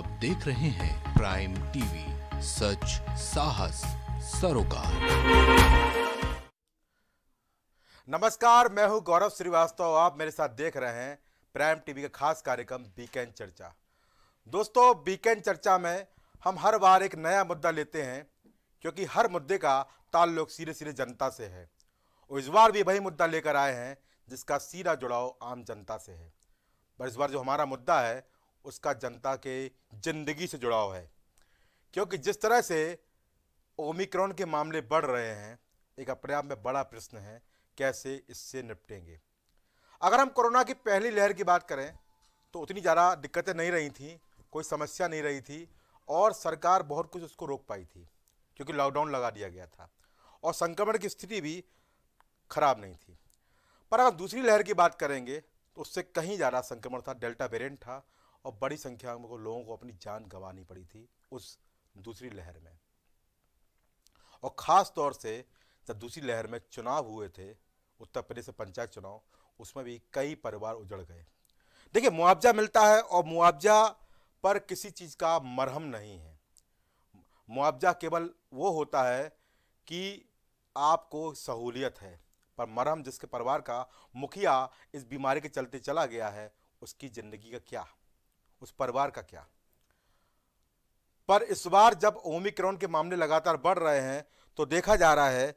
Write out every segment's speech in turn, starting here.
आप देख रहे हैं प्राइम टीवी सच साहस सरोकार नमस्कार मैं हूं गौरव श्रीवास्तव आप मेरे साथ देख रहे हैं प्राइम टीवी का खास कार्यक्रम वीकेंड चर्चा दोस्तों वीकेंड चर्चा में हम हर बार एक नया मुद्दा लेते हैं क्योंकि हर मुद्दे का ताल्लुक सीधे सीधे जनता से है और इस बार भी वही मुद्दा लेकर आए हैं जिसका सीधा जुड़ाव आम जनता से है पर इस बार जो हमारा मुद्दा है उसका जनता के ज़िंदगी से जुड़ाव है क्योंकि जिस तरह से ओमिक्रॉन के मामले बढ़ रहे हैं एक अपने आप में बड़ा प्रश्न है कैसे इससे निपटेंगे अगर हम कोरोना की पहली लहर की बात करें तो उतनी ज़्यादा दिक्कतें नहीं रही थी कोई समस्या नहीं रही थी और सरकार बहुत कुछ उसको रोक पाई थी क्योंकि लॉकडाउन लगा दिया गया था और संक्रमण की स्थिति भी खराब नहीं थी पर अगर दूसरी लहर की बात करेंगे तो उससे कहीं ज़्यादा संक्रमण था डेल्टा वेरिएंट था और बड़ी संख्या में लोगों को अपनी जान गंवानी पड़ी थी उस दूसरी लहर में और ख़ास तौर से जब दूसरी लहर में चुनाव हुए थे उत्तर प्रदेश में पंचायत चुनाव उसमें भी कई परिवार उजड़ गए देखिए मुआवजा मिलता है और मुआवजा पर किसी चीज़ का मरहम नहीं है मुआवजा केवल वो होता है कि आपको सहूलियत है पर मरहम जिसके परिवार का मुखिया इस बीमारी के चलते चला गया है उसकी ज़िंदगी का क्या उस परिवार का क्या पर इस बार जब ओमिक्रॉन के मामले लगातार बढ़ रहे हैं तो देखा जा रहा है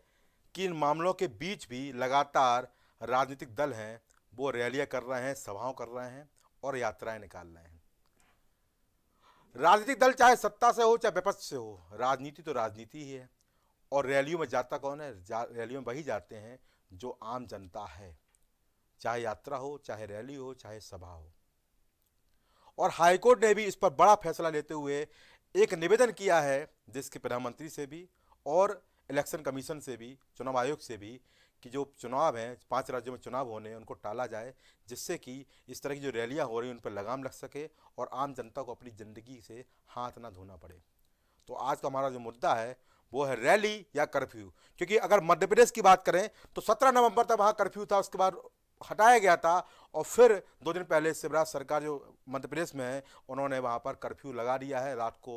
कि इन मामलों के बीच भी लगातार राजनीतिक दल हैं वो रैलियां कर रहे हैं सभाओं कर रहे हैं और यात्राएं निकाल रहे हैं राजनीतिक दल चाहे सत्ता से हो चाहे विपक्ष से हो राजनीति तो राजनीति ही है और रैलियों में जाता कौन है रैलियों में वही जाते हैं जो आम जनता है चाहे यात्रा हो चाहे रैली हो चाहे सभा हो और हाईकोर्ट ने भी इस पर बड़ा फैसला लेते हुए एक निवेदन किया है देश के प्रधानमंत्री से भी और इलेक्शन कमीशन से भी चुनाव आयोग से भी कि जो चुनाव हैं पांच राज्यों में चुनाव होने हैं उनको टाला जाए जिससे कि इस तरह की जो रैलियां हो रही हैं उन पर लगाम लग सके और आम जनता को अपनी ज़िंदगी से हाथ ना धोना पड़े तो आज का हमारा जो मुद्दा है वो है रैली या कर्फ्यू क्योंकि अगर मध्य प्रदेश की बात करें तो सत्रह नवंबर तक वहाँ कर्फ्यू था उसके बाद हटाया गया था और फिर दो दिन पहले शिवराज सरकार जो मध्य प्रदेश में है उन्होंने वहाँ पर कर्फ्यू लगा दिया है रात को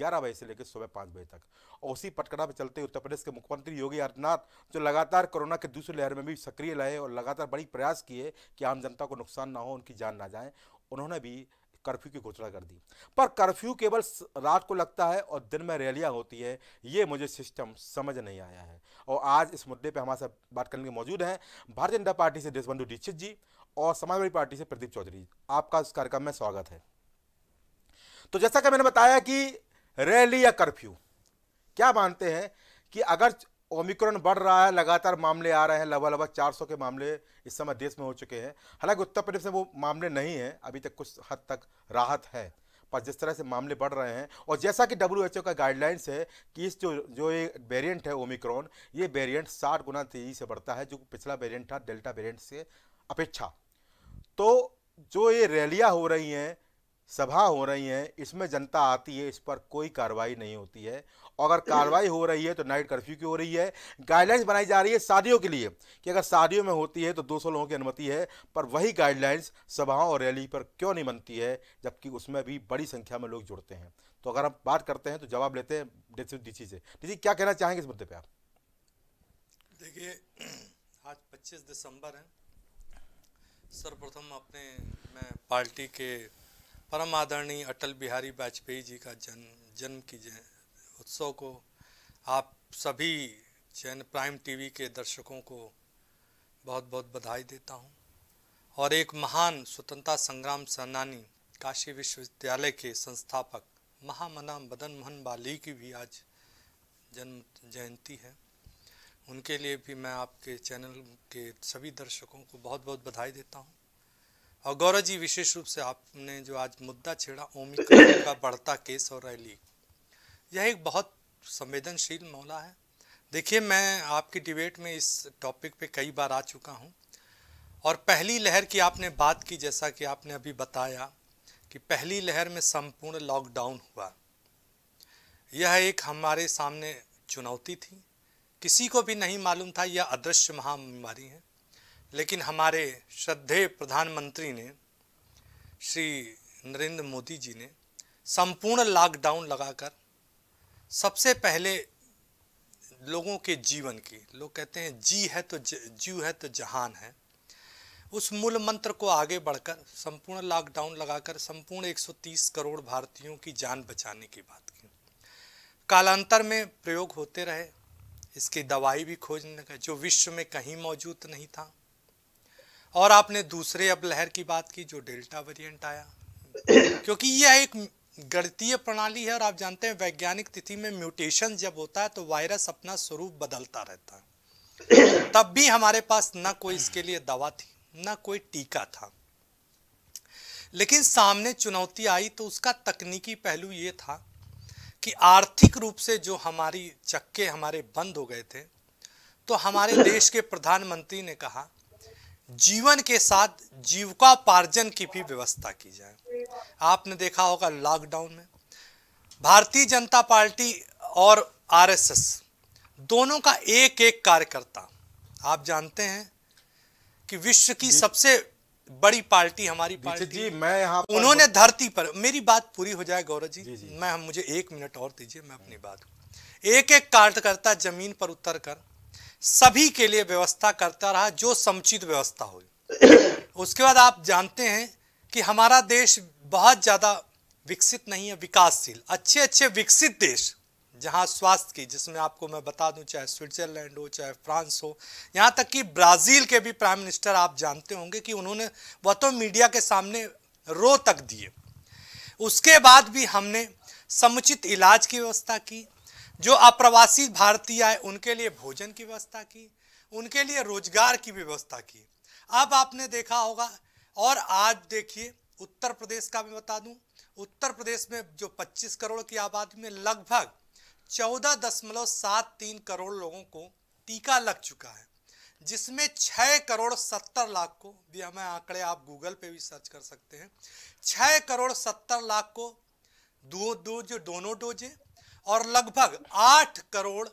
ग्यारह बजे से लेकर सुबह पाँच बजे तक और उसी पटकड़ा पर चलते उत्तर प्रदेश के मुख्यमंत्री योगी आदित्यनाथ जो लगातार कोरोना के दूसरी लहर में भी सक्रिय रहे और लगातार बड़ी प्रयास किए कि आम जनता को नुकसान ना हो उनकी जान ना जाए उन्होंने भी कर्फ्यू की घोषणा कर दी पर कर्फ्यू केवल रात को लगता है और दिन में रैलियाँ होती है ये मुझे सिस्टम समझ नहीं आया है और आज इस मुद्दे पर हमारे साथ बात करने के मौजूद हैं भारतीय जनता पार्टी से देशबंधु दीक्षित जी और समाजवादी पार्टी से प्रदीप चौधरी आपका इस कार्यक्रम में स्वागत है तो जैसा कि मैंने बताया कि रैली या कर्फ्यू क्या मानते हैं कि अगर ओमिक्रॉन बढ़ रहा है लगातार मामले आ रहे हैं लगभग लगभग 400 के मामले इस समय देश में हो चुके हैं हालांकि उत्तर प्रदेश में वो मामले नहीं हैं अभी तक कुछ हद तक राहत है पर जिस तरह से मामले बढ़ रहे हैं और जैसा कि डब्ल्यू का गाइडलाइंस है कि इस जो जो ये वेरियंट है ओमिक्रॉन ये वेरियंट साठ गुना तेज़ी से बढ़ता है जो पिछला वेरियंट था डेल्टा वेरियंट से अपेक्षा तो जो ये रैलियाँ हो रही हैं सभा हो रही हैं इसमें जनता आती है इस पर कोई कार्रवाई नहीं होती है अगर कार्रवाई हो रही है तो नाइट कर्फ्यू की हो रही है गाइडलाइंस बनाई जा रही है शादियों के लिए कि अगर शादियों में होती है तो 200 लोगों की अनुमति है पर वही गाइडलाइंस सभाओं और रैली पर क्यों नहीं बनती है जबकि उसमें भी बड़ी संख्या में लोग जुड़ते हैं तो अगर हम बात करते हैं तो जवाब लेते हैं डीसी से डीसी क्या कहना चाहेंगे इस मुद्दे पर आप देखिए आज 25 दिसंबर है सर्वप्रथम अपने मैं पार्टी के परम आदरणीय अटल बिहारी वाजपेयी जी का जन्म जन्म की जय उत्सव को आप सभी चैन प्राइम टीवी के दर्शकों को बहुत बहुत बधाई देता हूँ और एक महान स्वतंत्रता संग्राम सेनानी काशी विश्वविद्यालय के संस्थापक महामना मदन मोहन बाली की भी आज जन्म जयंती है उनके लिए भी मैं आपके चैनल के सभी दर्शकों को बहुत बहुत बधाई देता हूँ और गौरव जी विशेष रूप से आपने जो आज मुद्दा छेड़ा ओमिक्रॉन का बढ़ता केस और रैली यह एक बहुत संवेदनशील मौला है देखिए मैं आपकी डिबेट में इस टॉपिक पे कई बार आ चुका हूँ और पहली लहर की आपने बात की जैसा कि आपने अभी बताया कि पहली लहर में संपूर्ण लॉकडाउन हुआ यह एक हमारे सामने चुनौती थी किसी को भी नहीं मालूम था यह अदृश्य महामारी है लेकिन हमारे श्रद्धेय प्रधानमंत्री ने श्री नरेंद्र मोदी जी ने संपूर्ण लॉकडाउन लगाकर सबसे पहले लोगों के जीवन की लोग कहते हैं जी है तो जीव है तो जहान है उस मूल मंत्र को आगे बढ़कर संपूर्ण लॉकडाउन लगाकर संपूर्ण 130 करोड़ भारतीयों की जान बचाने की बात की कालांतर में प्रयोग होते रहे इसकी दवाई भी खोजने का जो विश्व में कहीं मौजूद नहीं था और आपने दूसरे अब लहर की बात की जो डेल्टा वेरिएंट आया क्योंकि यह एक गणितीय प्रणाली है और आप जानते हैं वैज्ञानिक तिथि में म्यूटेशन जब होता है तो वायरस अपना स्वरूप बदलता रहता है तब भी हमारे पास ना कोई इसके लिए दवा थी ना कोई टीका था लेकिन सामने चुनौती आई तो उसका तकनीकी पहलू ये था कि आर्थिक रूप से जो हमारी चक्के हमारे बंद हो गए थे तो हमारे देश के प्रधानमंत्री ने कहा जीवन के साथ जीविकापार्जन की भी व्यवस्था की जाए आपने देखा होगा लॉकडाउन में भारतीय जनता पार्टी और आरएसएस दोनों का एक एक कार्यकर्ता आप जानते हैं कि विश्व की सबसे बड़ी पार्टी हमारी पार्टी जी मैं यहाँ उन्होंने धरती पर मेरी बात पूरी हो जाए गौरव जी, जी, जी मैं मुझे एक मिनट और दीजिए मैं अपनी बात एक एक कार्यकर्ता जमीन पर उतर कर सभी के लिए व्यवस्था करता रहा जो समुचित व्यवस्था हुई उसके बाद आप जानते हैं कि हमारा देश बहुत ज़्यादा विकसित नहीं है विकासशील अच्छे अच्छे विकसित देश जहाँ स्वास्थ्य की जिसमें आपको मैं बता दूं चाहे स्विट्जरलैंड हो चाहे फ्रांस हो यहाँ तक कि ब्राज़ील के भी प्राइम मिनिस्टर आप जानते होंगे कि उन्होंने वह तो मीडिया के सामने रो तक दिए उसके बाद भी हमने समुचित इलाज की व्यवस्था की जो अप्रवासी भारतीय आए उनके लिए भोजन की व्यवस्था की उनके लिए रोजगार की व्यवस्था की अब आपने देखा होगा और आज देखिए उत्तर प्रदेश का मैं बता दूं उत्तर प्रदेश में जो 25 करोड़ की आबादी में लगभग चौदह दशमलव सात तीन करोड़ लोगों को टीका लग चुका है जिसमें छः करोड़ सत्तर लाख को भी हमें आंकड़े आप गूगल पे भी सर्च कर सकते हैं छः करोड़ सत्तर लाख को दो दो जो दोनों डोजें और लगभग आठ करोड़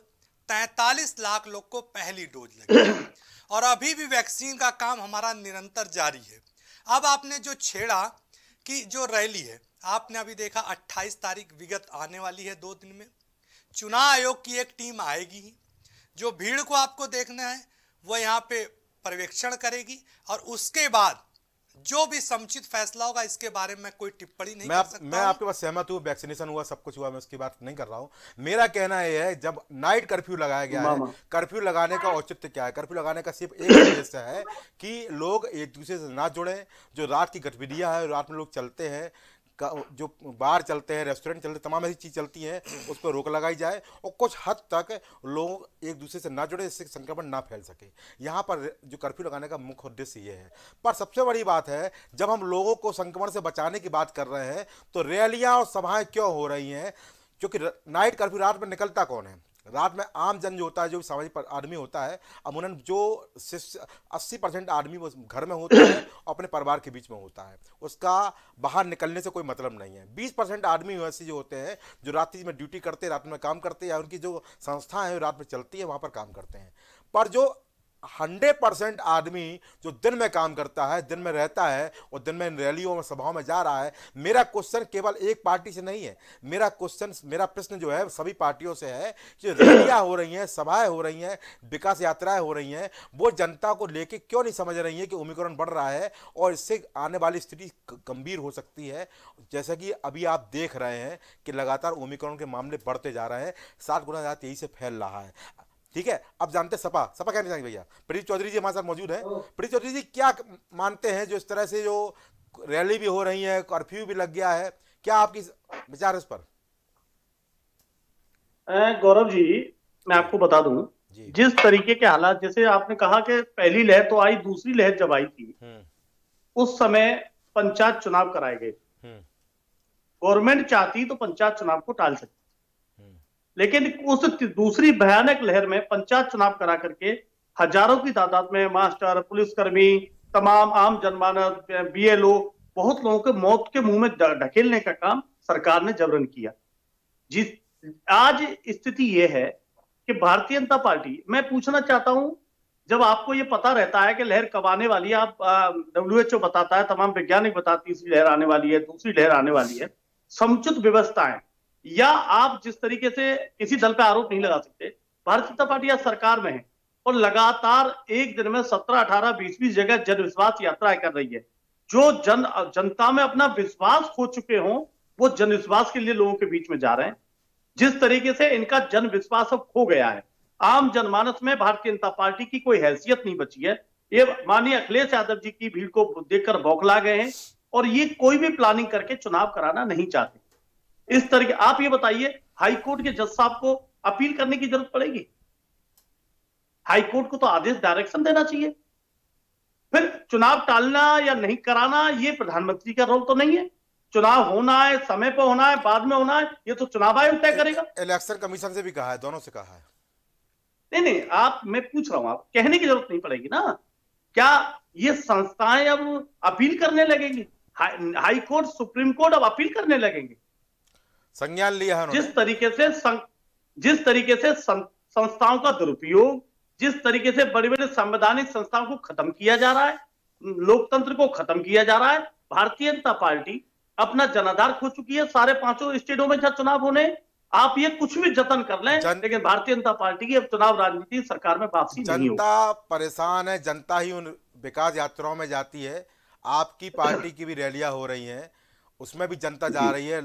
तैतालीस लाख लोग को पहली डोज लगी और अभी भी वैक्सीन का काम हमारा निरंतर जारी है अब आपने जो छेड़ा कि जो रैली है आपने अभी देखा 28 तारीख विगत आने वाली है दो दिन में चुनाव आयोग की एक टीम आएगी ही जो भीड़ को आपको देखना है वह यहाँ पे पर्यवेक्षण करेगी और उसके बाद जो भी समुचित फैसला होगा इसके बारे में कोई टिप्पणी नहीं मैं कर सकता मैं आपके पास सहमत हूँ वैक्सीनेशन हुआ सब कुछ हुआ मैं उसकी बात नहीं कर रहा हूँ मेरा कहना यह है जब नाइट कर्फ्यू लगाया गया है कर्फ्यू लगाने का औचित्य क्या है कर्फ्यू लगाने का सिर्फ एक उद्देश्य है कि लोग एक दूसरे से ना जुड़े जो रात की गतिविधियां हैं रात में लोग चलते हैं का जो बार चलते हैं रेस्टोरेंट चलते तमाम ऐसी चीज़ चलती हैं उस पर रोक लगाई जाए और कुछ हद तक लोग एक दूसरे से ना जुड़े इससे संक्रमण ना फैल सके यहाँ पर जो कर्फ्यू लगाने का मुख्य उद्देश्य ये है पर सबसे बड़ी बात है जब हम लोगों को संक्रमण से बचाने की बात कर रहे हैं तो रैलियाँ और सभाएँ क्यों हो रही हैं क्योंकि नाइट कर्फ्यू रात में निकलता कौन है रात में आम जन जो होता है जो सामाजिक आदमी होता है अमूनन जो अस्सी परसेंट आदमी वो घर में होता है और अपने परिवार के बीच में होता है उसका बाहर निकलने से कोई मतलब नहीं है बीस परसेंट आदमी वैसे जो होते हैं जो रात्रि में ड्यूटी करते रात में काम करते या उनकी जो संस्थाएँ हैं रात में चलती है वहाँ पर काम करते हैं पर जो हंड्रेड परसेंट आदमी जो दिन में काम करता है दिन में रहता है और दिन में रैलियों में सभाओं में जा रहा है मेरा क्वेश्चन केवल एक पार्टी से नहीं है मेरा क्वेश्चन मेरा प्रश्न जो है सभी पार्टियों से है कि रैलियाँ हो रही हैं सभाएं हो रही हैं विकास यात्राएं हो रही हैं वो जनता को लेके क्यों नहीं समझ रही है कि ओमिक्रॉन बढ़ रहा है और इससे आने वाली स्थिति गंभीर हो सकती है जैसा कि अभी आप देख रहे हैं कि लगातार ओमिक्रॉन के मामले बढ़ते जा रहे हैं सात गुना ज़्यादा तेजी से फैल रहा है ठीक है अब जानते सपा सपा कहने निशानी भैया प्रदीप चौधरी जी हमारे साथ मौजूद है प्रदीप चौधरी जी क्या मानते हैं जो इस तरह से जो रैली भी हो रही है कर्फ्यू भी लग गया है क्या आपकी विचार इस पर गौरव जी मैं आपको बता दूं जिस तरीके के हालात जैसे आपने कहा कि पहली लहर तो आई दूसरी लहर जब आई थी हम्म। उस समय पंचायत चुनाव कराए गए हम्म। गवर्नमेंट चाहती तो पंचायत चुनाव को टाल सकती लेकिन उस दूसरी भयानक लहर में पंचायत चुनाव करा करके हजारों की तादाद में मास्टर पुलिसकर्मी तमाम आम जनमानस बीएलओ बहुत लोगों के मौत के मुंह में ढकेलने का काम सरकार ने जबरन किया जिस आज स्थिति यह है कि भारतीय जनता पार्टी मैं पूछना चाहता हूं जब आपको ये पता रहता है कि लहर कब आने वाली है आप डब्ल्यू एच ओ बताता है तमाम वैज्ञानिक बताती है तीसरी लहर आने वाली है दूसरी लहर आने वाली है समुचित व्यवस्थाएं या आप जिस तरीके से किसी दल पर आरोप नहीं लगा सकते भारतीय जनता पार्टी आज सरकार में है और लगातार एक दिन में सत्रह अठारह बीस बीस जगह जनविश्वास यात्राएं यात्रा कर रही है जो जन जनता में अपना विश्वास खो चुके हों वो जनविश्वास के लिए लोगों के बीच में जा रहे हैं जिस तरीके से इनका जनविश्वास अब खो गया है आम जनमानस में भारतीय जनता पार्टी की कोई हैसियत नहीं बची है ये माननीय अखिलेश यादव जी की भीड़ को देखकर बौखला गए हैं और ये कोई भी प्लानिंग करके चुनाव कराना नहीं चाहते इस तरीके आप ये बताइए हाईकोर्ट के जज साहब को अपील करने की जरूरत पड़ेगी हाईकोर्ट को तो आदेश डायरेक्शन देना चाहिए फिर चुनाव टालना या नहीं कराना ये प्रधानमंत्री का रोल तो नहीं है चुनाव होना है समय पर होना है बाद में होना है ये तो चुनाव आयोग तय करेगा इलेक्शन कमीशन से भी कहा है दोनों से कहा है नहीं नहीं आप मैं पूछ रहा हूं आप कहने की जरूरत नहीं पड़ेगी ना क्या ये संस्थाएं अब अपील करने लगेंगी हाई कोर्ट सुप्रीम कोर्ट अब अपील करने लगेंगे संज्ञान लिया है जिस तरीके से सं, जिस तरीके से सं, संस्थाओं का दुरुपयोग जिस तरीके से बड़ी बड़ी संवैधानिक संस्थाओं को खत्म किया जा रहा है लोकतंत्र को खत्म किया जा रहा है भारतीय जनता पार्टी अपना जनाधार खो चुकी है सारे पांचों स्टेटों में जहां चुनाव होने आप ये कुछ भी जतन कर लें जन... लेकिन भारतीय जनता पार्टी की अब चुनाव राजनीति सरकार में वापसी जनता परेशान है जनता ही उन विकास यात्राओं में जाती है आपकी पार्टी की भी रैलियां हो रही हैं उसमें भी जनता जा रही है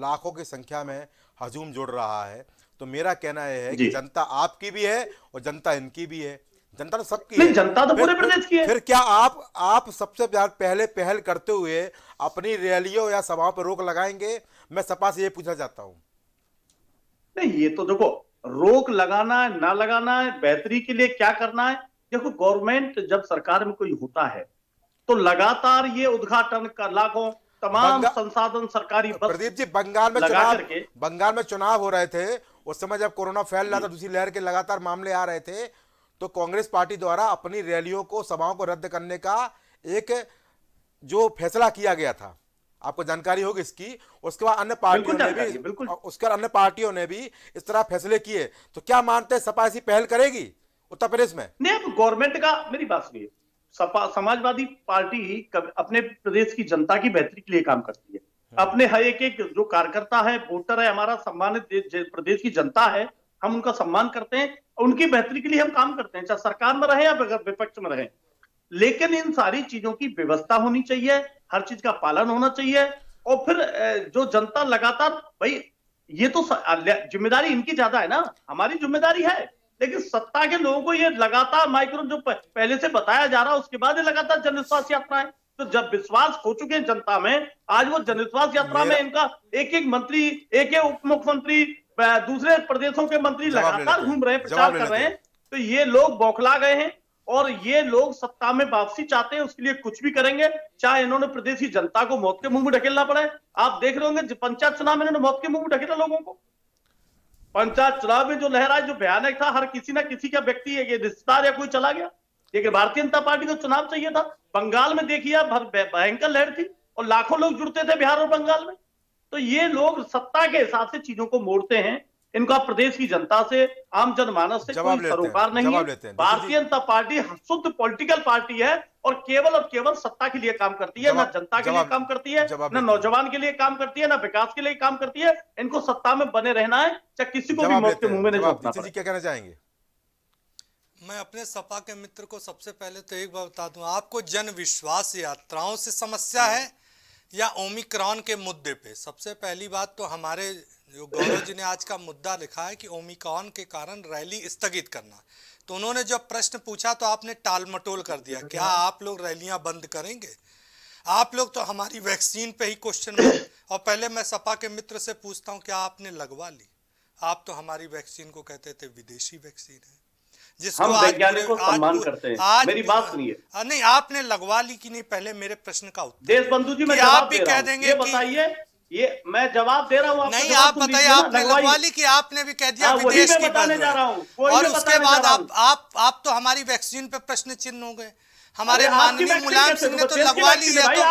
लाखों की संख्या में हजूम जुड़ रहा है तो मेरा कहना यह है कि जनता आपकी भी है और जनता इनकी भी है जनता तो सबकी है जनता तो पूरे प्रदेश की है फिर क्या आप आप सबसे पहले पहल करते हुए अपनी रैलियों या सभाओं पर रोक लगाएंगे मैं सपा से ये पूछना चाहता हूँ नहीं ये तो देखो रोक लगाना है ना लगाना है बेहतरी के लिए क्या करना है देखो गवर्नमेंट जब सरकार में कोई होता है तो लगातार ये उद्घाटन कर लाखों तमाम संसाधन सरकारी प्रदीप जी बंगाल में चुनाव बंगाल में चुनाव हो रहे थे उस समय जब कोरोना फैल रहा था दूसरी लहर के लगातार मामले आ रहे थे तो कांग्रेस पार्टी द्वारा अपनी रैलियों को सभाओं को रद्द करने का एक जो फैसला किया गया था आपको जानकारी होगी इसकी उसके बाद अन्य पार्टियों ने भी उसके अन्य पार्टियों ने भी इस तरह फैसले किए तो क्या मानते हैं सपा ऐसी पहल करेगी उत्तर प्रदेश में नहीं गवर्नमेंट का मेरी बात सुनिए समाजवादी पार्टी अपने प्रदेश की जनता की बेहतरी के लिए काम करती है हाँ। अपने हर एक एक जो कार्यकर्ता है वोटर है हमारा सम्मानित प्रदेश की जनता है हम उनका सम्मान करते हैं और उनकी बेहतरी के लिए हम काम करते हैं चाहे सरकार में रहे या विपक्ष में रहे लेकिन इन सारी चीजों की व्यवस्था होनी चाहिए हर चीज का पालन होना चाहिए और फिर जो जनता लगातार भाई ये तो जिम्मेदारी इनकी ज्यादा है ना हमारी जिम्मेदारी है लेकिन सत्ता के लोगों को ये लगातार माइक्रोन जो पहले से बताया जा रहा है उसके बाद ये लगातार जनविश्वास यात्रा है तो जब विश्वास हो चुके हैं जनता में आज वो जनविश्वास यात्रा में इनका एक एक मंत्री एक एक उप मुख्यमंत्री दूसरे प्रदेशों के मंत्री लगातार घूम रहे हैं प्रचार कर रहे हैं तो ये लोग बौखला गए हैं और ये लोग सत्ता में वापसी चाहते हैं उसके लिए कुछ भी करेंगे चाहे इन्होंने प्रदेश की जनता को मौत के मुंह में ढकेलना पड़े आप देख रहे होंगे पंचायत चुनाव में इन्होंने मौत के मुंह में ढकेला लोगों को पंचायत चुनाव में जो लहर आई जो भयानक था हर किसी ना किसी का व्यक्ति ये रिश्तेदार या कोई चला गया लेकिन भारतीय जनता पार्टी को चुनाव चाहिए था बंगाल में देखिए भयंकर लहर थी और लाखों लोग जुड़ते थे बिहार और बंगाल में तो ये लोग सत्ता के हिसाब से चीजों को मोड़ते हैं इनका प्रदेश की जनता से आम जनमानस से कोई सरोकार नहीं है भारतीय जनता पार्टी शुद्ध पॉलिटिकल पार्टी है और केवल और केवल सत्ता के लिए काम करती है ना जनता के लिए काम करती है ना नौजवान के लिए काम करती है ना विकास के लिए काम करती है इनको सत्ता में बने रहना है चाहे किसी को भी मौत के मुंह में नहीं क्या कहना चाहेंगे मैं अपने सपा के मित्र को सबसे पहले तो एक बात बता दूं आपको जन विश्वास यात्राओं से समस्या है या ओमिक्रॉन के मुद्दे पे सबसे पहली बात तो हमारे जो गौरव जी ने आज का मुद्दा लिखा है कि ओमिक्रॉन के कारण रैली स्थगित करना तो उन्होंने जब प्रश्न पूछा तो आपने टाल मटोल कर दिया क्या आप लोग रैलियां बंद करेंगे आप लोग तो हमारी वैक्सीन पे ही क्वेश्चन और पहले मैं सपा के मित्र से पूछता हूँ क्या आपने लगवा ली आप तो हमारी वैक्सीन को कहते थे विदेशी वैक्सीन है जिसको हम वैज्ञानिक को सम्मान करते हैं आज, मेरी बात सुनिए नहीं आपने लगवा ली कि नहीं पहले मेरे प्रश्न का उत्तर देश बंधु जी मैं आप भी कह देंगे बताइए ये मैं जवाब दे रहा हूँ नहीं आप तो बताइए आपने लगवा ली कि आपने भी कह दिया हाँ, विदेश की बात जा रहा हूँ और उसके बाद आप आप आप तो हमारी वैक्सीन पे प्रश्न चिन्ह हो गए हमारे माननीय मुलायम सिंह ने तो, तो लगवा ली है तो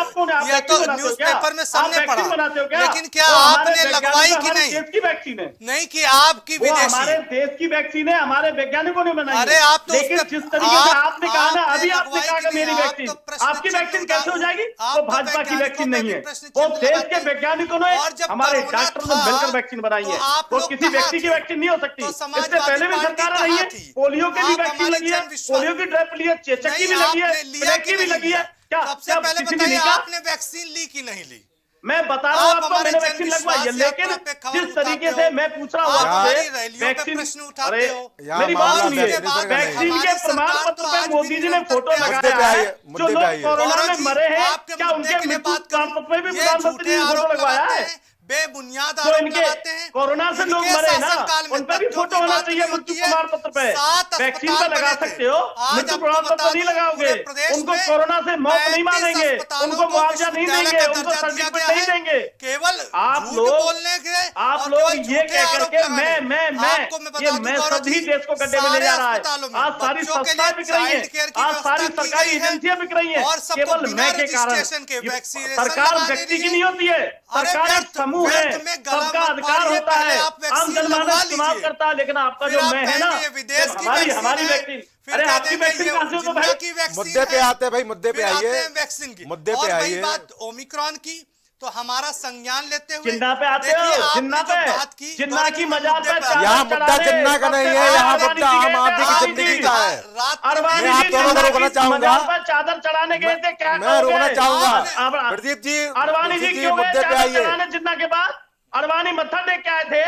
यह तो न्यूज़पेपर में सामने पड़ा लेकिन क्या आपने लगवाई तो कि नहीं वैक्सीन है नहीं कि आपकी विदेशी हमारे देश की वैक्सीन है हमारे वैज्ञानिकों ने बनाई अरे आप तो लेकिन जिस तरीके से आपने कहा ना अभी आपने कहा मेरी वैक्सीन तो आपकी वैक्सीन कैसे हो जाएगी वो भाजपा की वैक्सीन नहीं है वो देश के वैज्ञानिकों ने हमारे डॉक्टर ने मिलकर वैक्सीन बनाई है वो किसी व्यक्ति की वैक्सीन नहीं हो सकती इससे पहले भी सरकार रही है पोलियो की भी वैक्सीन लगी है पोलियो की ड्रेप लिया चेचक की भी लगी है आपने भी लगी है क्या सबसे तो पहले बताइए आपने वैक्सीन ली कि नहीं ली मैं बता रहा हूँ आपको वैक्सीन लगवाई है लेकिन जिस तरीके से मैं पूछ रहा हूँ आपसे वैक्सीन अरे मेरी बात सुनिए वैक्सीन के प्रमाण पत्र तो पे मोदी जी ने फोटो लगाया है जो लोग कोरोना में मरे हैं क्या उनके मृत्यु प्रमाण पत्र पे भी प्रधानमंत्री ने फोटो लगवाया है बेबुनियाद आरोप लगाते हैं कोरोना से लोग मरे ना उन पर भी फोटो होना चाहिए मृत्यु प्रमाण पत्र पे वैक्सीन पर लगा सकते हो मृत्यु प्रमाण पत्र नहीं लगाओगे उनको कोरोना से मौत नहीं मानेंगे उनको मुआवजा नहीं देंगे उनको सर्टिफिकेट नहीं देंगे केवल आप लोग बोलने के आप लोग ये कह करके मैं मैं मैं ये मैं सभी देश को गड्ढे में ले जा रहा है आज सारी संस्थाएं बिक रही है आज सारी सरकारी एजेंसियां बिक रही है केवल मैं के कारण सरकार व्यक्ति की नहीं होती है सरकार समूह है सबका अधिकार होता है आम जनमानस चुनाव करता है लेकिन आपका जो मैं है ना हमारी हमारी वैक्सीन अरे आपकी वैक्सीन से तो भाई मुद्दे पे आते भाई मुद्दे पे आइए वैक्सीन की मुद्दे पे आइए ओमिक्रॉन की तो हमारा संज्ञान लेते हुए जिन्ना पे आते हो जिन्ना पे बात की चिन्ना तो की मजाक पे यहाँ मुद्दा जिन्ना का नहीं है यहाँ मुद्दा आम आदमी की जिंदगी का है मैं आप दोनों को रोकना चाहूंगा चादर चढ़ाने गए थे क्या मैं रोकना चाहूंगा प्रदीप जी अरवानी जी क्यों मुद्दे पे चढ़ाने जिन्ना के बाद अरवानी मत्था टेक के आए थे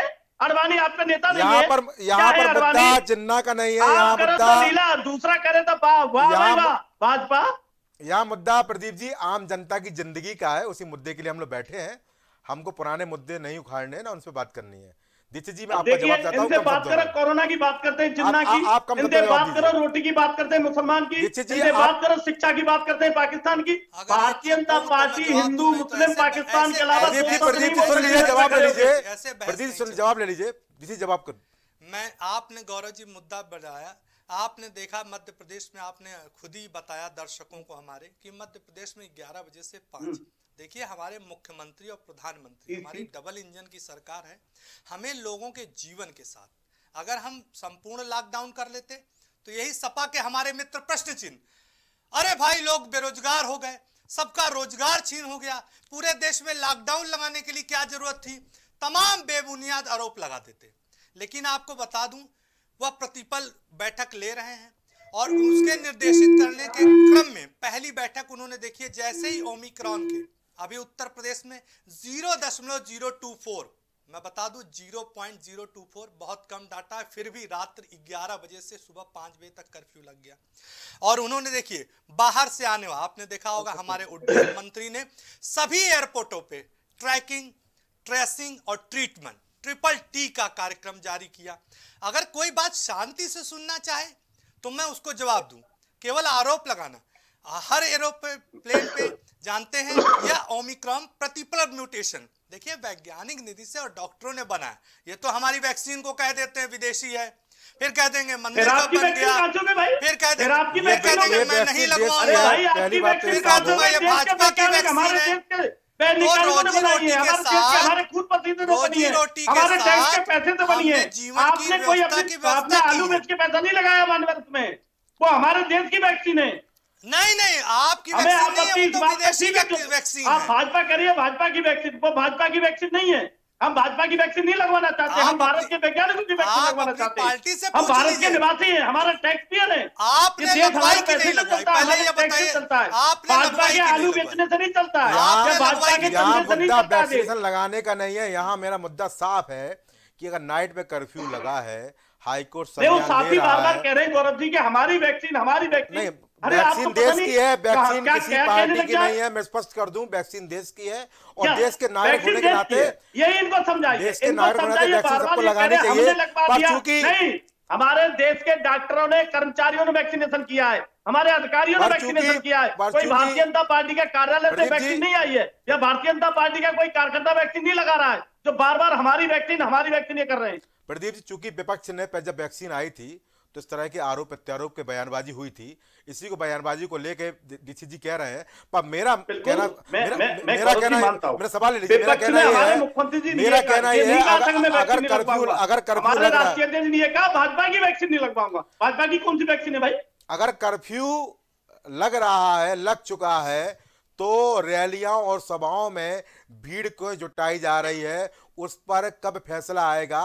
अरवानी आपका नेता नहीं यहाँ पर यहाँ पर मुद्दा जिन्ना का नहीं है यहाँ मुद्दा तो दूसरा करे तो भाजपा यह मुद्दा प्रदीप जी आम जनता की जिंदगी का है उसी मुद्दे के लिए हम लोग बैठे हैं हमको पुराने मुद्दे नहीं उखाड़ने ना उनसे बात करनी है दीक्षित जी मैं आपका जवाब चाहता हूँ बात करो कोरोना की बात करते हैं जिन्ना की आप कम बात करो रोटी की बात करते हैं मुसलमान की दीक्षित जी बात करो शिक्षा की बात करते हैं पाकिस्तान की भारतीय जनता पार्टी हिंदू तो मुस्लिम पाकिस्तान के अलावा प्रदीप सुन लीजिए जवाब ले लीजिए प्रदीप सुन जवाब ले लीजिए दीक्षित जवाब कर मैं आपने गौरव जी मुद्दा बढ़ाया आपने देखा मध्य प्रदेश में आपने खुद ही बताया दर्शकों को हमारे कि मध्य प्रदेश में 11 बजे से पाँच हम्म। देखिए हमारे मुख्यमंत्री और प्रधानमंत्री हमारी डबल इंजन की सरकार है हमें लोगों के जीवन के साथ अगर हम संपूर्ण लॉकडाउन कर लेते तो यही सपा के हमारे मित्र प्रश्न चिन्ह अरे भाई लोग बेरोजगार हो गए सबका रोजगार छीन हो गया पूरे देश में लॉकडाउन लगाने के लिए क्या जरूरत थी तमाम बेबुनियाद आरोप लगा देते लेकिन आपको बता दूं वह प्रतिपल बैठक ले रहे हैं और उसके निर्देशित करने के क्रम में पहली बैठक उन्होंने है जैसे ही ओमिक्रॉन के अभी उत्तर प्रदेश में जीरो दशमलव जीरो टू फोर मैं बता दूं zero point zero two four बहुत कम डाटा है फिर भी रात्र ग्यारह बजे से सुबह पांच बजे तक कर्फ्यू लग गया और उन्होंने देखिए बाहर से आने वाला आपने देखा होगा हमारे उड्डयन मंत्री ने सभी एयरपोर्टों पर ट्रैकिंग ट्रेसिंग और ट्रीटमेंट ट्रिपल टी का कार्यक्रम जारी किया अगर कोई बात शांति से सुनना चाहे तो मैं उसको जवाब दूं केवल आरोप लगाना हर एरोप्लेन पे जानते हैं यह ओमिक्रॉन प्रतिपल म्यूटेशन देखिए वैज्ञानिक निधि से और डॉक्टरों ने बनाया ये तो हमारी वैक्सीन को कह देते हैं विदेशी है फिर कह देंगे मंदिर का बन गया फिर कह देंगे फिर कह देंगे मैं नहीं लगवाऊंगा तो फिर कह दूंगा ये भाजपा की वैक्सीन है तो तो आलू पैसा नहीं लगाया वो हमारे देश की वैक्सीन है नहीं नहीं आपकी वैक्सीन नहीं तो है, तो विदेशी वैक्सीन आप भाजपा करिए भाजपा की वैक्सीन वो भाजपा की वैक्सीन नहीं है हम भाजपा की वैक्सीन नहीं लगवाना चाहते हम भारत के वैज्ञानिकों की वैक्सीन लगवाना चाहते हैं हम भारत के निवासी हैं हमारा टैक्स पेयर है ये देश हमारे पैसे से चलता है हमारे टैक्स से चलता है भाजपा के आलू बेचने से नहीं चलता है भाजपा के चलने से नहीं चलता वैक्सीनेशन लगाने का नहीं है यहाँ मेरा मुद्दा साफ है कि अगर नाइट में कर्फ्यू लगा है हाईकोर्ट साफ ही बार बार कह रहे हैं गौरव जी की हमारी वैक्सीन हमारी वैक्सीन अरे वैक्सीन तो देश की है वैक्सीन किसी पार्टी की नहीं है मैं स्पष्ट कर दूं वैक्सीन देश की है और देश के नागरिक होने के नाते यही इनको समझाइए देश के नागरिक होने के वैक्सीन सबको लगानी चाहिए पर चूंकि हमारे देश के डॉक्टरों ने कर्मचारियों ने वैक्सीनेशन किया है हमारे अधिकारियों ने वैक्सीनेशन किया है कोई भारतीय जनता पार्टी के कार्यालय से वैक्सीन नहीं आई है या भारतीय जनता पार्टी का कोई कार्यकर्ता वैक्सीन नहीं लगा रहा है जो बार बार हमारी वैक्सीन हमारी वैक्सीन ये कर रहे हैं प्रदीप जी चूंकि विपक्ष ने जब वैक्सीन आई थी तो इस तरह के आरोप प्रत्यारोप के बयानबाजी हुई थी इसी को बयानबाजी को लेके डीसी जी कह रहे हैं पर मेरा कहना मेरा, मेरा कहना मेरा सवाल मेरा कहना है मेरा कहना है अगर कर्फ्यू अगर कर्फ्यू लग रहा है भाजपा की वैक्सीन नहीं लगवाऊंगा भाजपा की कौन सी वैक्सीन है भाई अगर कर्फ्यू लग रहा है लग चुका है तो रैलियों और सभाओं में भीड़ को जुटाई जा रही है उस पर कब फैसला आएगा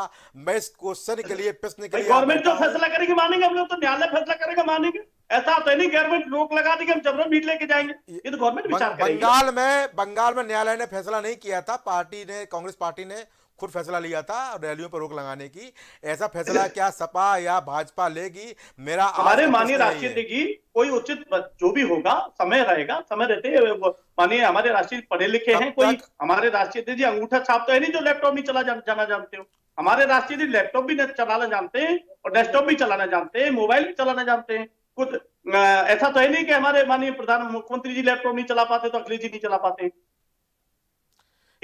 मैं इस क्वेश्चन के लिए प्रश्न के लिए गवर्नमेंट जो फैसला करेगी मानेंगे हम लोग तो न्यायालय फैसला करेगा मानेंगे ऐसा तो नहीं गवर्नमेंट रोक लगा देगी हम जबरन मीट लेके जाएंगे ये तो गवर्नमेंट विचार बंगाल में बंगाल में न्यायालय ने फैसला नहीं किया था पार्टी ने कांग्रेस पार्टी ने खुद फैसला लिया था रैलियों पर रोक लगाने की ऐसा फैसला क्या सपा या भाजपा लेगी मेरा हमारे माननीय राष्ट्रीय देगी कोई उचित जो भी होगा समय रहेगा समय रहते माननीय हमारे राष्ट्रीय पढ़े लिखे हैं कोई हमारे राष्ट्रीय जी अंगूठा छाप तो है नहीं जो लैपटॉप में चला जाना जानते हो हमारे राष्ट्रीय जी लैपटॉप भी चलाना जानते हैं और डेस्कटॉप भी चलाना जानते हैं मोबाइल भी चलाना जानते हैं कुछ ऐसा तो है नहीं कि हमारे माननीय प्रधान मुख्यमंत्री जी लैपटॉप नहीं चला पाते तो अखिलेश जी नहीं चला पाते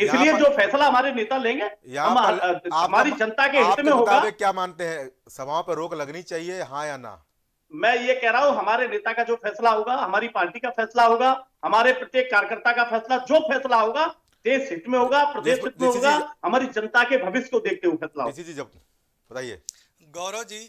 इसलिए जो फैसला हमारे नेता लेंगे हमारी जनता के हित में होगा क्या मानते हैं सभाओं पर रोक लगनी चाहिए हाँ या ना मैं ये कह रहा हूँ हमारे नेता का जो फैसला होगा हमारी पार्टी का फैसला होगा हमारे प्रत्येक कार्यकर्ता का फैसला जो फैसला होगा देश हित में होगा प्रदेश हित में होगा हमारी जनता के भविष्य को देखते हुए फैसला बताइए गौरव जी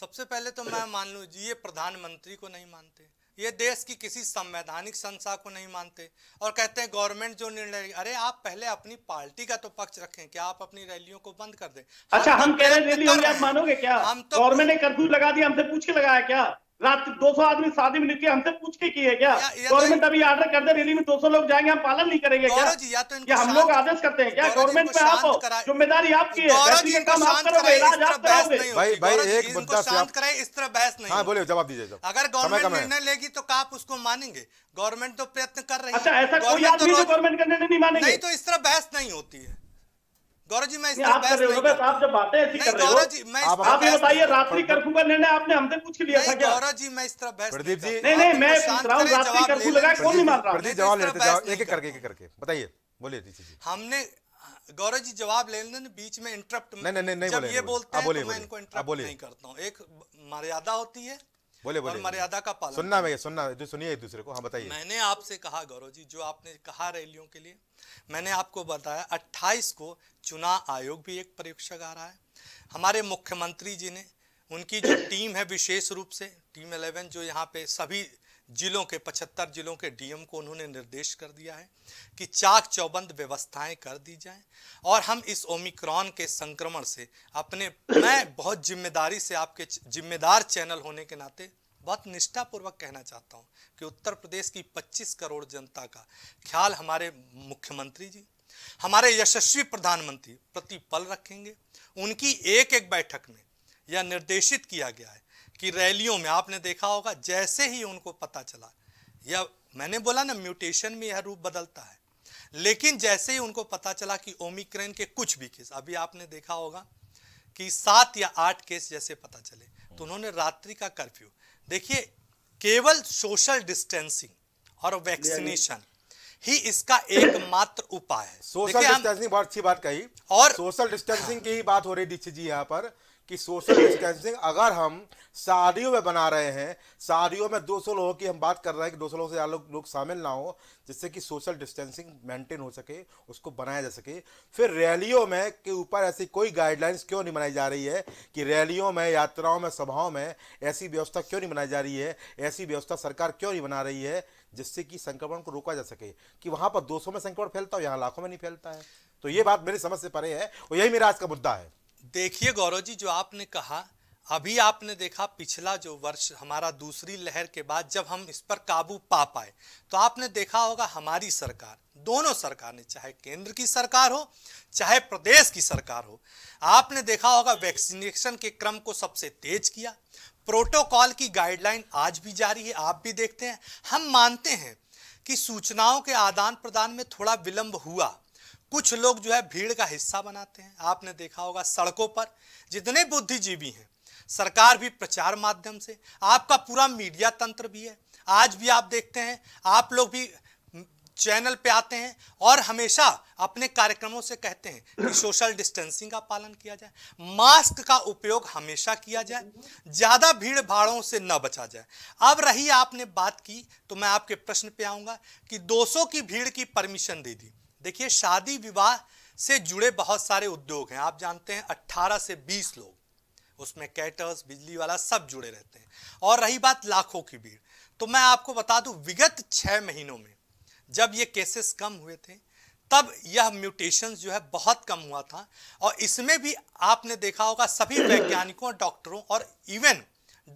सबसे पहले तो मैं मान लू जी ये प्रधानमंत्री को नहीं मानते ये देश की किसी संवैधानिक संस्था को नहीं मानते और कहते हैं गवर्नमेंट जो निर्णय अरे आप पहले अपनी पार्टी का तो पक्ष रखें क्या आप अपनी रैलियों को बंद कर दें अच्छा हाँ, हम कह रहे हैं तो रैली तो आप मानोगे क्या हम तो गवर्नमेंट ने कर्फ्यू लगा दिया हमसे पूछ के लगाया क्या रात दो सौ आदमी शादी में निकले हमसे पूछ के किए क्या गवर्नमेंट तो अभी ऑर्डर कर दे रैली में दो लोग जाएंगे हम पालन नहीं करेंगे क्या या तो क्या हम लोग आदेश करते हैं क्या गवर्नमेंट पे आप जिम्मेदारी आपकी है काम आप करोगे इलाज आप करोगे भाई भाई एक मुद्दा शांत कराए इस तरह बहस नहीं हाँ बोलिए जवाब दीजिए अगर गवर्नमेंट निर्णय लेगी तो आप उसको मानेंगे गवर्नमेंट तो प्रयत्न कर रही है अच्छा ऐसा कोई तो आदमी गवर्नमेंट का निर्णय नहीं मानेंगे नहीं तो इस तरह बहस नहीं होती है गौरव जी मैं आप कर रहे हो आप जब बातें ऐसी कर रहे हो जी मैं आप, आप ही बताइए रात्रि कर्फ्यू का निर्णय आपने हमसे पूछ लिया था क्या गौरव जी मैं इस तरह बहस प्रदीप जी नहीं नहीं मैं पूछ रहा हूँ रात्रि कर्फ्यू लगा कौन नहीं मान रहा प्रदीप जवाब लेते जाओ एक एक करके एक करके बताइए बोलिए जी हमने गौरव जी जवाब ले लेने बीच में इंटरप्ट नहीं नहीं नहीं जब ये बोलते हैं तो मैं इनको इंटरप्ट नहीं करता हूँ एक मर्यादा होती है बोले बोले मर्यादा का पालन सुनना भैया सुनना जो सुनिए एक दूसरे को हाँ बताइए मैंने आपसे कहा गौरव जी जो आपने कहा रैलियों के लिए मैंने आपको बताया 28 को चुनाव आयोग भी एक परीक्षक आ रहा है हमारे मुख्यमंत्री जी ने उनकी जो टीम है विशेष रूप से टीम इलेवन जो यहाँ पे सभी जिलों के पचहत्तर जिलों के डीएम को उन्होंने निर्देश कर दिया है कि चाक चौबंद व्यवस्थाएं कर दी जाएं और हम इस ओमिक्रॉन के संक्रमण से अपने मैं बहुत जिम्मेदारी से आपके जिम्मेदार चैनल होने के नाते बहुत निष्ठापूर्वक कहना चाहता हूं कि उत्तर प्रदेश की 25 करोड़ जनता का ख्याल हमारे मुख्यमंत्री जी हमारे यशस्वी प्रधानमंत्री प्रतिपल रखेंगे उनकी एक एक बैठक में यह निर्देशित किया गया है कि रैलियों में आपने देखा होगा जैसे ही उनको पता चला यह मैंने बोला ना म्यूटेशन में यह रूप बदलता है लेकिन जैसे ही उनको पता चला कि ओमिक्रेन के कुछ भी केस अभी आपने देखा होगा कि सात या आठ केस जैसे पता चले तो उन्होंने रात्रि का कर्फ्यू देखिए केवल सोशल डिस्टेंसिंग और वैक्सीनेशन ही इसका एकमात्र उपाय है सोशल डिस्टेंसिंग बहुत अच्छी बात कही और सोशल डिस्टेंसिंग की ही बात हो रही दीक्षित जी यहाँ पर कि सोशल डिस्टेंसिंग अगर हम शादियों में बना रहे हैं शादियों में 200 लोगों की हम बात कर रहे हैं कि 200 लोगों से ज़्यादा लोग लोग शामिल ना हो जिससे कि सोशल डिस्टेंसिंग मेंटेन हो सके उसको बनाया जा सके फिर रैलियों में के ऊपर ऐसी कोई गाइडलाइंस क्यों नहीं बनाई जा रही है कि रैलियों में यात्राओं में सभाओं में ऐसी व्यवस्था क्यों नहीं बनाई जा रही है ऐसी व्यवस्था सरकार क्यों नहीं बना रही है जिससे कि संक्रमण को रोका जा सके कि वहाँ पर दो में संक्रमण फैलता हो यहाँ लाखों में नहीं फैलता है तो ये बात मेरी समझ से परे है और यही मेरा आज का मुद्दा है देखिए गौरव जी जो आपने कहा अभी आपने देखा पिछला जो वर्ष हमारा दूसरी लहर के बाद जब हम इस पर काबू पा पाए तो आपने देखा होगा हमारी सरकार दोनों सरकार ने चाहे केंद्र की सरकार हो चाहे प्रदेश की सरकार हो आपने देखा होगा वैक्सीनेशन के क्रम को सबसे तेज किया प्रोटोकॉल की गाइडलाइन आज भी जारी है आप भी देखते हैं हम मानते हैं कि सूचनाओं के आदान प्रदान में थोड़ा विलंब हुआ कुछ लोग जो है भीड़ का हिस्सा बनाते हैं आपने देखा होगा सड़कों पर जितने बुद्धिजीवी हैं सरकार भी प्रचार माध्यम से आपका पूरा मीडिया तंत्र भी है आज भी आप देखते हैं आप लोग भी चैनल पे आते हैं और हमेशा अपने कार्यक्रमों से कहते हैं कि सोशल डिस्टेंसिंग का पालन किया जाए मास्क का उपयोग हमेशा किया जाए ज़्यादा भीड़ भाड़ों से न बचा जाए अब रही आपने बात की तो मैं आपके प्रश्न पे आऊँगा कि 200 की भीड़ की परमिशन दे दी देखिए शादी विवाह से जुड़े बहुत सारे उद्योग हैं आप जानते हैं 18 से 20 लोग उसमें कैटर्स बिजली वाला सब जुड़े रहते हैं और रही बात लाखों की भीड़ तो मैं आपको बता दूं विगत छः महीनों में जब ये केसेस कम हुए थे तब यह म्यूटेशन जो है बहुत कम हुआ था और इसमें भी आपने देखा होगा सभी वैज्ञानिकों डॉक्टरों और इवन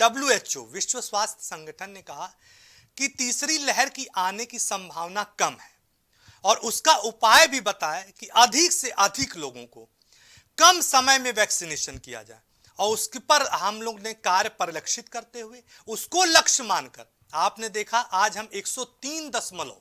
डब्ल्यू विश्व स्वास्थ्य संगठन ने कहा कि तीसरी लहर की आने की संभावना कम है और उसका उपाय भी बताए कि अधिक से अधिक लोगों को कम समय में वैक्सीनेशन किया जाए और उसके पर हम लोग ने कार्य परिलक्षित करते हुए उसको लक्ष्य मानकर आपने देखा आज हम एक दशमलव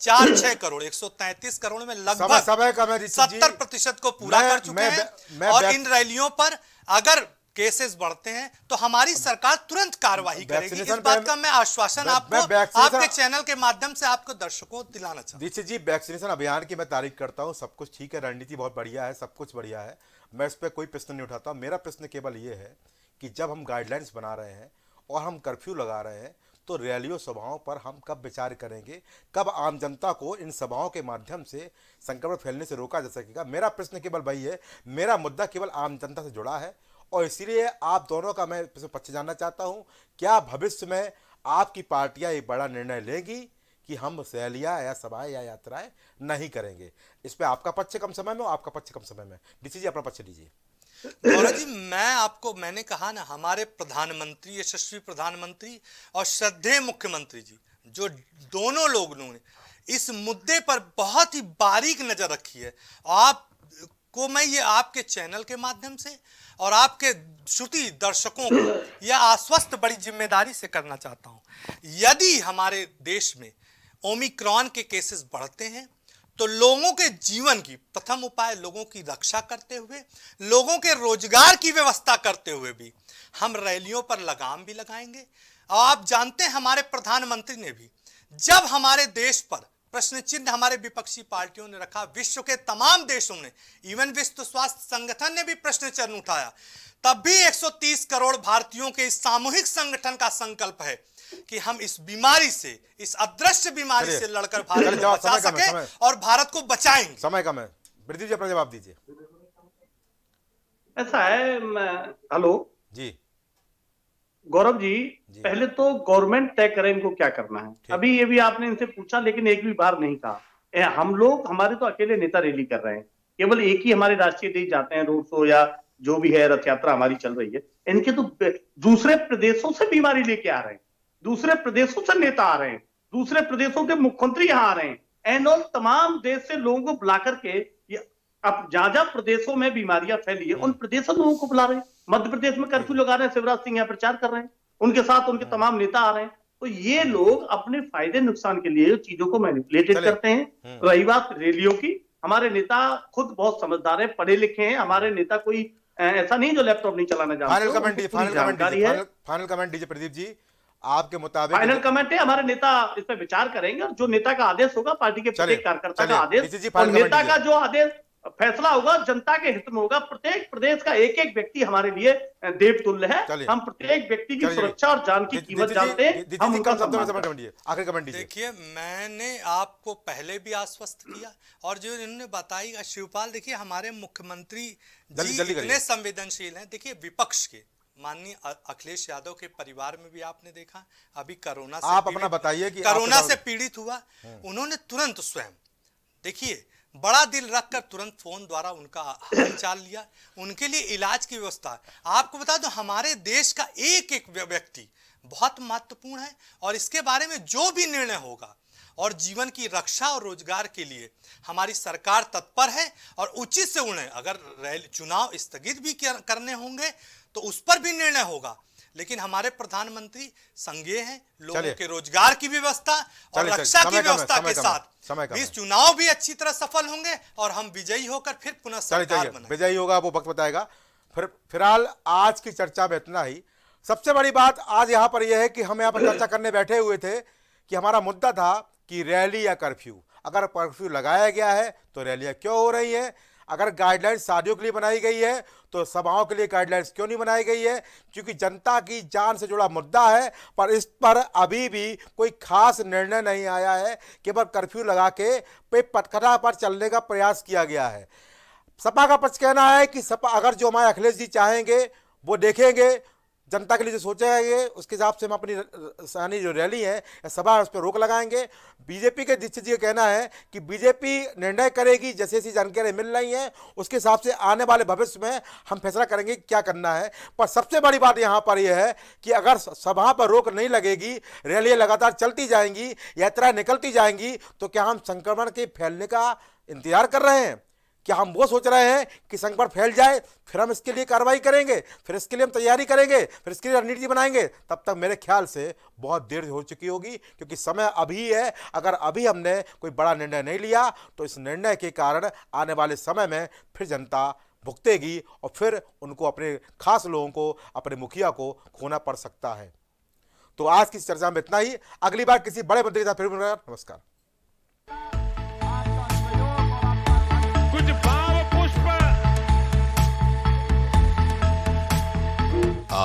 चार छह करोड़ 133 करोड़ में लगभग सत्तर प्रतिशत को पूरा मैं, कर चुके हैं और इन रैलियों पर अगर केसेस बढ़ते हैं तो हमारी सरकार तुरंत कार्रवाई करेगी इस बात का मैं आश्वासन आपको आपके चैनल के माध्यम से आपको दर्शकों दिलाना चाहता हूँ जी वैक्सीनेशन अभियान की मैं तारीफ करता हूँ सब कुछ ठीक है रणनीति बहुत बढ़िया है सब कुछ बढ़िया है मैं इस पर कोई प्रश्न नहीं उठाता मेरा प्रश्न केवल ये है कि जब हम गाइडलाइंस बना रहे हैं और हम कर्फ्यू लगा रहे हैं तो रैलियों सभाओं पर हम कब विचार करेंगे कब आम जनता को इन सभाओं के माध्यम से संक्रमण फैलने से रोका जा सकेगा मेरा प्रश्न केवल वही है मेरा मुद्दा केवल आम जनता से जुड़ा है और इसीलिए आप दोनों का मैं पक्ष जानना चाहता हूँ क्या भविष्य में आपकी पार्टियाँ ये बड़ा निर्णय लेंगी कि हम रैलियाँ या सभाएं या यात्राएं नहीं करेंगे इस पर आपका पक्ष कम समय में और आपका पक्ष कम समय में डीसी जी अपना पक्ष लीजिए गौरव जी मैं आपको मैंने कहा ना हमारे प्रधानमंत्री यशस्वी प्रधानमंत्री और श्रद्धेय मुख्यमंत्री जी जो दोनों लोगों ने इस मुद्दे पर बहुत ही बारीक नजर रखी है आप को मैं ये आपके चैनल के माध्यम से और आपके श्रुति दर्शकों को यह आश्वस्त बड़ी जिम्मेदारी से करना चाहता हूँ यदि हमारे देश में ओमिक्रॉन के केसेस बढ़ते हैं तो लोगों के जीवन की प्रथम उपाय लोगों की रक्षा करते हुए लोगों के रोजगार की व्यवस्था करते हुए भी हम रैलियों पर लगाम भी लगाएंगे और आप जानते हैं हमारे प्रधानमंत्री ने भी जब हमारे देश पर प्रश्न चिन्ह हमारे विपक्षी पार्टियों ने रखा विश्व के तमाम देशों ने इवन विश्व स्वास्थ्य संगठन ने भी प्रश्न चिन्ह उठाया तब भी 130 करोड़ भारतीयों के इस सामूहिक संगठन का संकल्प है कि हम इस बीमारी से इस अदृश्य बीमारी से लड़कर भारत को बचा सके और भारत को बचाएंगे समय कम है वृद्धि जी अपना जवाब दीजिए ऐसा है हेलो जी गौरव जी पहले तो गवर्नमेंट तय करे इनको क्या करना है अभी ये भी आपने इनसे पूछा लेकिन एक भी बार नहीं कहा हम लोग हमारे तो अकेले नेता रैली कर रहे हैं केवल एक ही हमारे राष्ट्रीय देश जाते हैं रोड शो या जो भी है रथ यात्रा हमारी चल रही है इनके तो दूसरे प्रदेशों से बीमारी लेके आ रहे हैं दूसरे प्रदेशों से नेता आ रहे हैं दूसरे प्रदेशों के मुख्यमंत्री यहाँ आ रहे हैं एंड ऑल तमाम देश से लोगों को बुला करके अब जहां जहां प्रदेशों में बीमारियां फैली है उन हम्म। प्रदेशों लोगों को बुला रहे हैं मध्य प्रदेश में कर्फ्यू हम्म। लगा रहे हैं शिवराज सिंह यहाँ प्रचार कर रहे हैं उनके साथ उनके हाँ। तमाम नेता आ रहे हैं तो ये हाँ। लोग अपने फायदे नुकसान के लिए चीजों को मैनिपुलेटेड करते हैं हाँ। रही बात रैलियों की हमारे नेता खुद बहुत समझदार है पढ़े लिखे हैं हमारे नेता कोई ऐसा नहीं जो लैपटॉप नहीं चलाना जानते प्रदीप जी आपके मुताबिक फाइनल कमेंट है हमारे नेता इस पर विचार करेंगे और जो नेता का आदेश होगा पार्टी के प्रत्येक कार्यकर्ता का आदेश नेता का जो आदेश फैसला होगा जनता के हित में होगा प्रत्येक प्रदेश का एक एक व्यक्ति हमारे लिए देवतुल्य है हम प्रत्येक व्यक्ति की सुरक्षा और जान की कीमत जानते हैं हम देखिए मैंने आपको पहले भी आश्वस्त किया और जो इन्होंने बताई शिवपाल देखिए हमारे मुख्यमंत्री इतने संवेदनशील है देखिए विपक्ष के माननीय अखिलेश यादव के परिवार में भी आपने देखा अभी कोरोना से आप अपना बताइए कि कोरोना से पीड़ित हुआ हम्म। उन्होंने तुरंत स्वयं देखिए बड़ा दिल रखकर तुरंत फोन द्वारा उनका हालचाल लिया उनके लिए इलाज की व्यवस्था आपको बता दो हमारे देश का एक एक व्यक्ति बहुत महत्वपूर्ण है और इसके बारे में जो भी निर्णय होगा और जीवन की रक्षा और रोजगार के लिए हमारी सरकार तत्पर है और उचित से उन्हें अगर चुनाव स्थगित भी करने होंगे तो उस पर भी निर्णय होगा लेकिन हमारे प्रधानमंत्री संघे हैं लोगों के रोजगार की व्यवस्था और रक्षा की व्यवस्था के साथ इस चुनाव भी अच्छी तरह सफल होंगे और हम विजयी होकर फिर पुनः सरकार विजयी होगा वो वक्त बताएगा फिर फिलहाल आज की चर्चा में इतना ही सबसे बड़ी बात आज यहाँ पर यह है कि हम यहाँ पर चर्चा करने बैठे हुए थे कि हमारा मुद्दा था कि रैली या कर्फ्यू अगर कर्फ्यू लगाया गया है तो रैलियाँ क्यों हो रही हैं अगर गाइडलाइंस शादियों के लिए बनाई गई है तो सभाओं के लिए गाइडलाइंस क्यों नहीं बनाई गई है क्योंकि जनता की जान से जुड़ा मुद्दा है पर इस पर अभी भी कोई खास निर्णय नहीं आया है केवल कर्फ्यू लगा के पे पटखटा पर चलने का प्रयास किया गया है सपा का पक्ष कहना है कि सपा अगर जो हमारे अखिलेश जी चाहेंगे वो देखेंगे जनता के लिए जो है ये उसके हिसाब से हम अपनी सानी जो रैली है या सभा है उस पर रोक लगाएंगे बीजेपी के दीक्षित जी का कहना है कि बीजेपी निर्णय करेगी जैसे जैसी जानकारी मिल रही हैं उसके हिसाब से आने वाले भविष्य में हम फैसला करेंगे क्या करना है पर सबसे बड़ी बात यहाँ पर यह है कि अगर सभा पर रोक नहीं लगेगी रैलियाँ लगातार चलती जाएंगी यात्राएँ निकलती जाएंगी तो क्या हम संक्रमण के फैलने का इंतजार कर रहे हैं क्या हम वो सोच रहे हैं कि संकट फैल जाए फिर हम इसके लिए कार्रवाई करेंगे फिर इसके लिए हम तैयारी करेंगे फिर इसके लिए रणनीति बनाएंगे तब तक मेरे ख्याल से बहुत देर हो चुकी होगी क्योंकि समय अभी है अगर अभी हमने कोई बड़ा निर्णय नहीं लिया तो इस निर्णय के कारण आने वाले समय में फिर जनता भुगतेगी और फिर उनको अपने खास लोगों को अपने मुखिया को खोना पड़ सकता है तो आज की चर्चा में इतना ही अगली बार किसी बड़े मुद्दे के साथ फिर नमस्कार